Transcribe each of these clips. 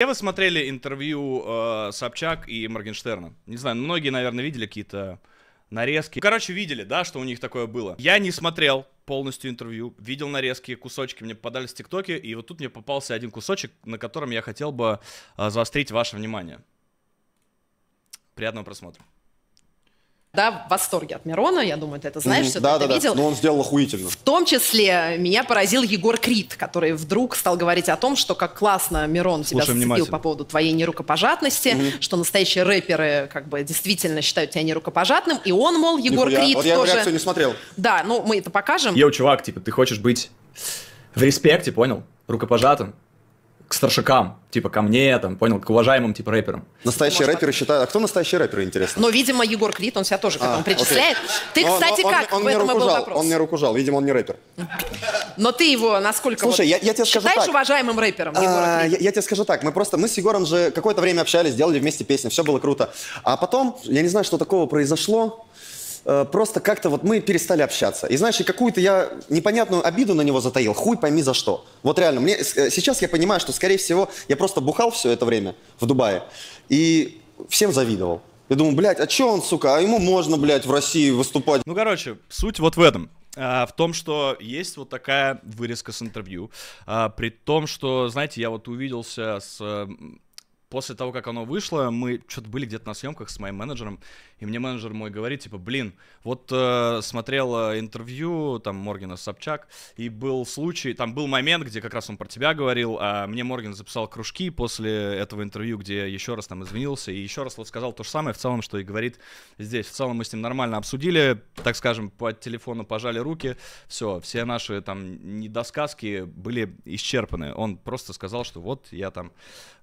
Где вы смотрели интервью э, Собчак и Моргенштерна? Не знаю, многие, наверное, видели какие-то нарезки. Короче, видели, да, что у них такое было. Я не смотрел полностью интервью, видел нарезки, кусочки мне попадались в ТикТоке, и вот тут мне попался один кусочек, на котором я хотел бы э, заострить ваше внимание. Приятного просмотра да, в восторге от Мирона, я думаю, ты это знаешь, mm, все да, ты да, это да. видел. но ну, он сделал охуительно. В том числе меня поразил Егор Крид, который вдруг стал говорить о том, что как классно Мирон тебя зацепил по поводу твоей нерукопожатности, mm-hmm. что настоящие рэперы как бы действительно считают тебя нерукопожатным, и он, мол, Егор Нихуя. Крид вот тоже... я его реакцию не смотрел. Да, ну мы это покажем. Йоу, чувак, типа, ты хочешь быть в респекте, понял? Рукопожатым к старшакам, типа ко мне, там, понял, к уважаемым типа рэперам. Настоящие Может, рэперы считают. А кто настоящие рэперы, интересно? Но, видимо, Егор Крид, он себя тоже к этому а, причисляет. Окей. Ты, но, кстати, но как? Он, он в этом вопрос. Он мне рукужал видимо, он не рэпер. Но ты его насколько Слушай, вот я, я тебе скажу считаешь так. уважаемым рэпером, а, я, я тебе скажу так, мы просто, мы с Егором же какое-то время общались, делали вместе песни, все было круто. А потом, я не знаю, что такого произошло, Э, просто как-то вот мы перестали общаться. И знаешь, и какую-то я непонятную обиду на него затаил, хуй пойми за что. Вот реально, мне, э, сейчас я понимаю, что, скорее всего, я просто бухал все это время в Дубае и всем завидовал. Я думаю, блядь, а че он, сука, а ему можно, блядь, в России выступать? Ну, короче, суть вот в этом а, в том, что есть вот такая вырезка с интервью, а, при том, что, знаете, я вот увиделся с после того, как оно вышло, мы что-то были где-то на съемках с моим менеджером, и мне менеджер мой говорит, типа, блин, вот э, смотрел э, интервью там Моргана Собчак, и был случай, там был момент, где как раз он про тебя говорил, а мне Морган записал кружки после этого интервью, где еще раз там извинился, и еще раз вот сказал то же самое в целом, что и говорит здесь. В целом мы с ним нормально обсудили, так скажем, по телефону пожали руки, все, все наши там недосказки были исчерпаны. Он просто сказал, что вот я там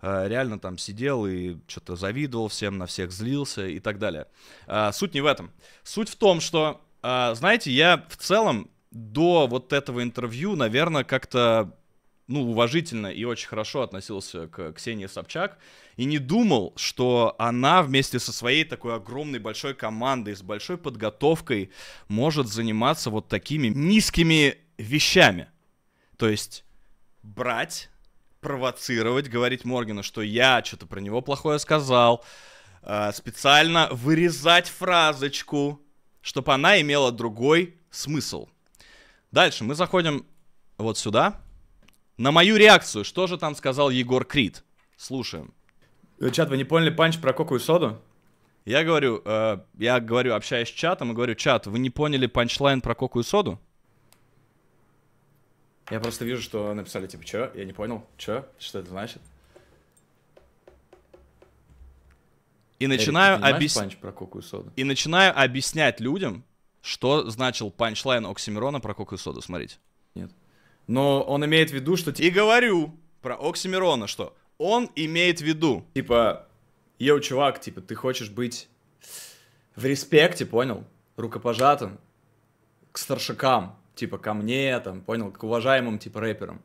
э, реально там там сидел и что-то завидовал всем, на всех злился и так далее. А, суть не в этом. Суть в том, что, а, знаете, я в целом до вот этого интервью, наверное, как-то ну, уважительно и очень хорошо относился к Ксении Собчак и не думал, что она вместе со своей такой огромной большой командой, с большой подготовкой может заниматься вот такими низкими вещами. То есть брать провоцировать, говорить Моргину, что я что-то про него плохое сказал, э, специально вырезать фразочку, чтобы она имела другой смысл. Дальше мы заходим вот сюда. На мою реакцию, что же там сказал Егор Крид? Слушаем. Э, чат, вы не поняли панч про коку и соду? Я говорю, э, я говорю, общаюсь с чатом и говорю, чат, вы не поняли панчлайн про коку и соду? Я просто вижу, что написали, типа, чё? Я не понял, чё? Что это значит? И начинаю, объяснять про коку и, начинаю объяснять людям, что значил панчлайн Оксимирона про коку соду. Смотрите. Нет. Но он имеет в виду, что... И говорю про Оксимирона, что он имеет в виду. Типа, йоу, чувак, типа, ты хочешь быть в респекте, понял? Рукопожатым к старшакам типа, ко мне, там, понял, к уважаемым, типа, рэперам.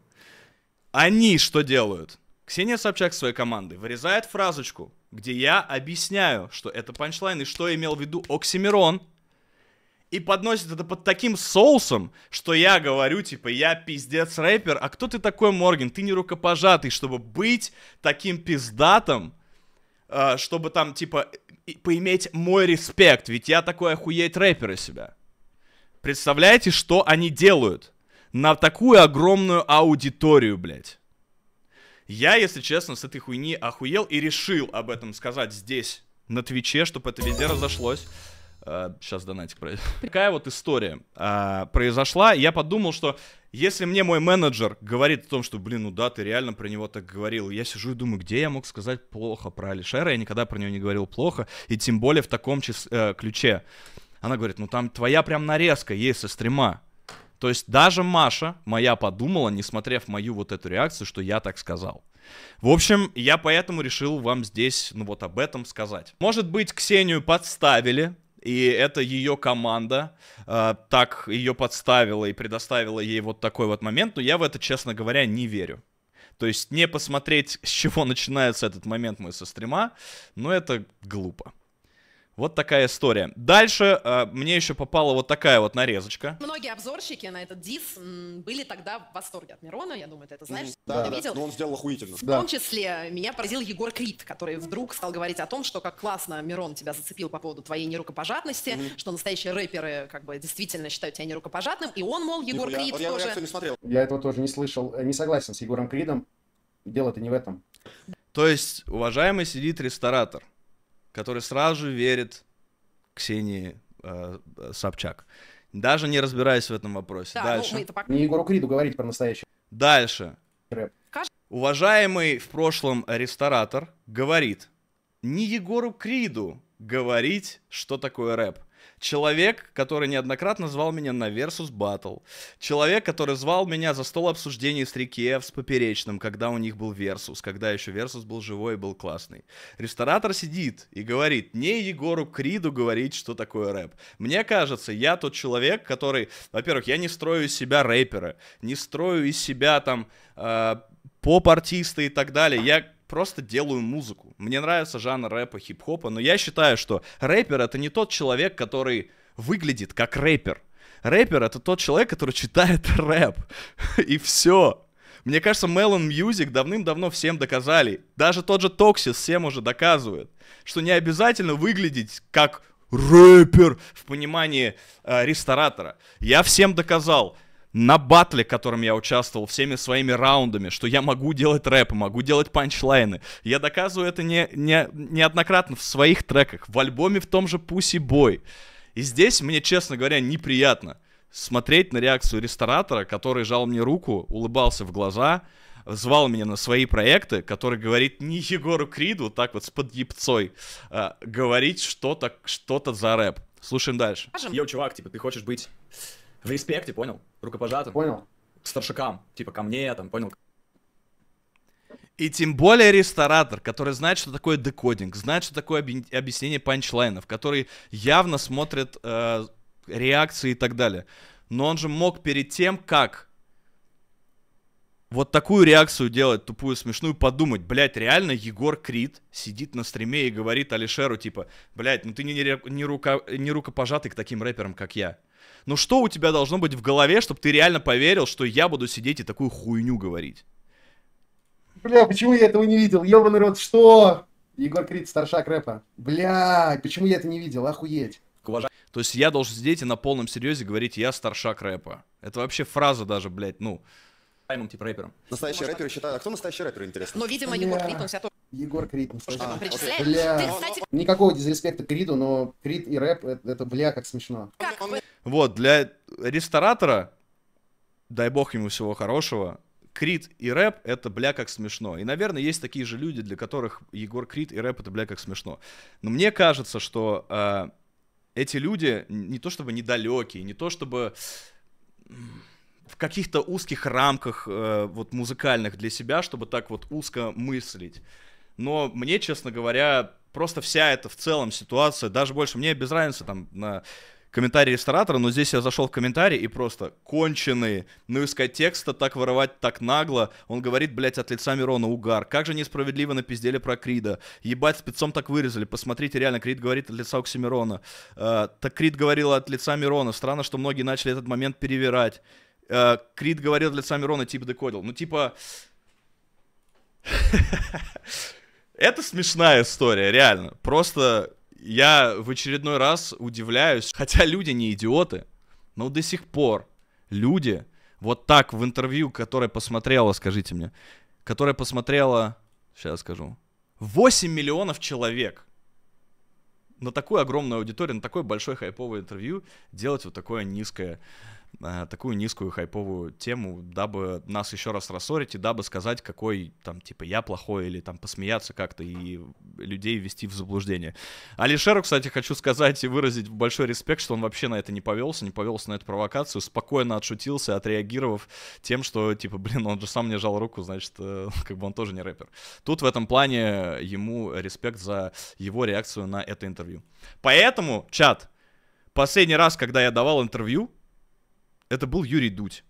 Они что делают? Ксения Собчак своей команды вырезает фразочку, где я объясняю, что это панчлайн и что имел в виду Оксимирон, и подносит это под таким соусом, что я говорю, типа, я пиздец рэпер, а кто ты такой, Морген? Ты не рукопожатый, чтобы быть таким пиздатом, э, чтобы там, типа, поиметь мой респект, ведь я такой охуеть рэпер из себя. Представляете, что они делают? На такую огромную аудиторию, блядь. Я, если честно, с этой хуйни охуел и решил об этом сказать здесь, на Твиче, чтобы это везде разошлось. Uh, э, сейчас донатик пройдет. Такая вот история uh, произошла. Я подумал, что если мне мой менеджер говорит о том, что, блин, ну да, ты реально про него так говорил, я сижу и думаю, где я мог сказать плохо про Алишера, я никогда про него не говорил плохо, и тем более в таком чис- э, ключе. Она говорит, ну там твоя прям нарезка есть со стрима. То есть даже Маша моя подумала, не смотрев мою вот эту реакцию, что я так сказал. В общем, я поэтому решил вам здесь, ну вот об этом сказать. Может быть, Ксению подставили, и это ее команда э, так ее подставила и предоставила ей вот такой вот момент, но я в это, честно говоря, не верю. То есть не посмотреть, с чего начинается этот момент мы со стрима, ну это глупо. Вот такая история. Дальше э, мне еще попала вот такая вот нарезочка. Многие обзорщики на этот дис м, были тогда в восторге от Мирона, я думаю, ты это знаешь. Да, да, видел. но он сделал охуительно. В да. том числе меня поразил Егор Крид, который вдруг стал говорить о том, что как классно Мирон тебя зацепил по поводу твоей нерукопожатности, mm что настоящие рэперы как бы действительно считают тебя нерукопожатным, и он, мол, Егор Нихуя. Крид я, тоже... Я, не смотрел. я этого тоже не слышал, э, не согласен с Егором Кридом, дело-то не в этом. То есть, уважаемый сидит ресторатор, который сразу же верит Ксении э, Собчак, даже не разбираясь в этом вопросе. Да, ну, Дальше. Ну, пока... Не Егору Криду говорить про настоящий. Дальше. Рэп. Уважаемый в прошлом ресторатор говорит, не Егору Криду говорить, что такое рэп. Человек, который неоднократно звал меня на Versus Battle. Человек, который звал меня за стол обсуждений с Рикеев с Поперечным, когда у них был версус, когда еще версус был живой и был классный. Ресторатор сидит и говорит, не Егору Криду говорить, что такое рэп. Мне кажется, я тот человек, который, во-первых, я не строю из себя рэпера, не строю из себя там э, поп-артиста и так далее. Я просто делаю музыку. Мне нравится жанр рэпа, хип-хопа, но я считаю, что рэпер — это не тот человек, который выглядит как рэпер. Рэпер — это тот человек, который читает рэп. И все. Мне кажется, Melon Music давным-давно всем доказали. Даже тот же Токсис всем уже доказывает, что не обязательно выглядеть как рэпер в понимании э, ресторатора. Я всем доказал на батле, в я участвовал, всеми своими раундами, что я могу делать рэп, могу делать панчлайны. Я доказываю это не, не, неоднократно в своих треках, в альбоме в том же Pussy Бой. И здесь мне, честно говоря, неприятно смотреть на реакцию ресторатора, который жал мне руку, улыбался в глаза, звал меня на свои проекты, который говорит не Егору Криду, так вот с подъебцой, а, говорить что-то что, -то, за рэп. Слушаем дальше. Йоу, чувак, типа, ты хочешь быть в респекте, понял? Рукопожатым. Понял. К старшакам, типа ко мне, там, понял? И тем более ресторатор, который знает, что такое декодинг, знает, что такое объяснение панчлайнов, который явно смотрит э, реакции и так далее. Но он же мог перед тем, как вот такую реакцию делать, тупую, смешную, подумать, блядь, реально Егор Крид сидит на стриме и говорит Алишеру, типа, блядь, ну ты не, не, не рука, не рукопожатый к таким рэперам, как я. Ну что у тебя должно быть в голове, чтобы ты реально поверил, что я буду сидеть и такую хуйню говорить? Бля, почему я этого не видел? Ёбаный рот, что? Егор Крид, старшак рэпа. Бля, почему я это не видел? Охуеть. То есть я должен сидеть и на полном серьезе говорить, я старшак рэпа. Это вообще фраза даже, блядь, ну уважаемым типа рэпером. Настоящий рэпер считают... А кто настоящий рэпер, интересно? Но ну, видимо, Егор Крид, он себя тоже... Егор Крид, настоящий. Ну а, никакого дизреспекта Криду, но Крид и рэп, это, бля, как смешно. Вот, для ресторатора, дай бог ему всего хорошего, Крид и рэп — это бля как смешно. И, наверное, есть такие же люди, для которых Егор Крид и рэп — это бля как смешно. Но мне кажется, что э, эти люди не то чтобы недалекие, не то чтобы в каких-то узких рамках э, вот музыкальных для себя, чтобы так вот узко мыслить. Но мне, честно говоря, просто вся эта в целом ситуация, даже больше, мне без разницы там на комментарии ресторатора, но здесь я зашел в комментарий и просто конченые, ну искать текста, так воровать так нагло, он говорит, блядь, от лица Мирона угар, как же несправедливо на пиздели про Крида, ебать, спецом так вырезали, посмотрите, реально, Крид говорит от лица Оксимирона, э, так Крид говорил от лица Мирона, странно, что многие начали этот момент перевирать, э, Крид говорил для Самирона, типа декодил. Ну, типа... Это смешная история, реально. Просто я в очередной раз удивляюсь, хотя люди не идиоты, но до сих пор люди вот так в интервью, которое посмотрело, скажите мне, которое посмотрело, сейчас скажу, 8 миллионов человек на такую огромную аудиторию, на такое большое хайповое интервью делать вот такое низкое Э, такую низкую хайповую тему, дабы нас еще раз рассорить и дабы сказать, какой там, типа, я плохой или там посмеяться как-то и людей ввести в заблуждение. Алишеру, кстати, хочу сказать и выразить большой респект, что он вообще на это не повелся, не повелся на эту провокацию, спокойно отшутился, отреагировав тем, что, типа, блин, он же сам мне жал руку, значит, э, как бы он тоже не рэпер. Тут в этом плане ему респект за его реакцию на это интервью. Поэтому, чат, последний раз, когда я давал интервью, это был Юрий Дудь.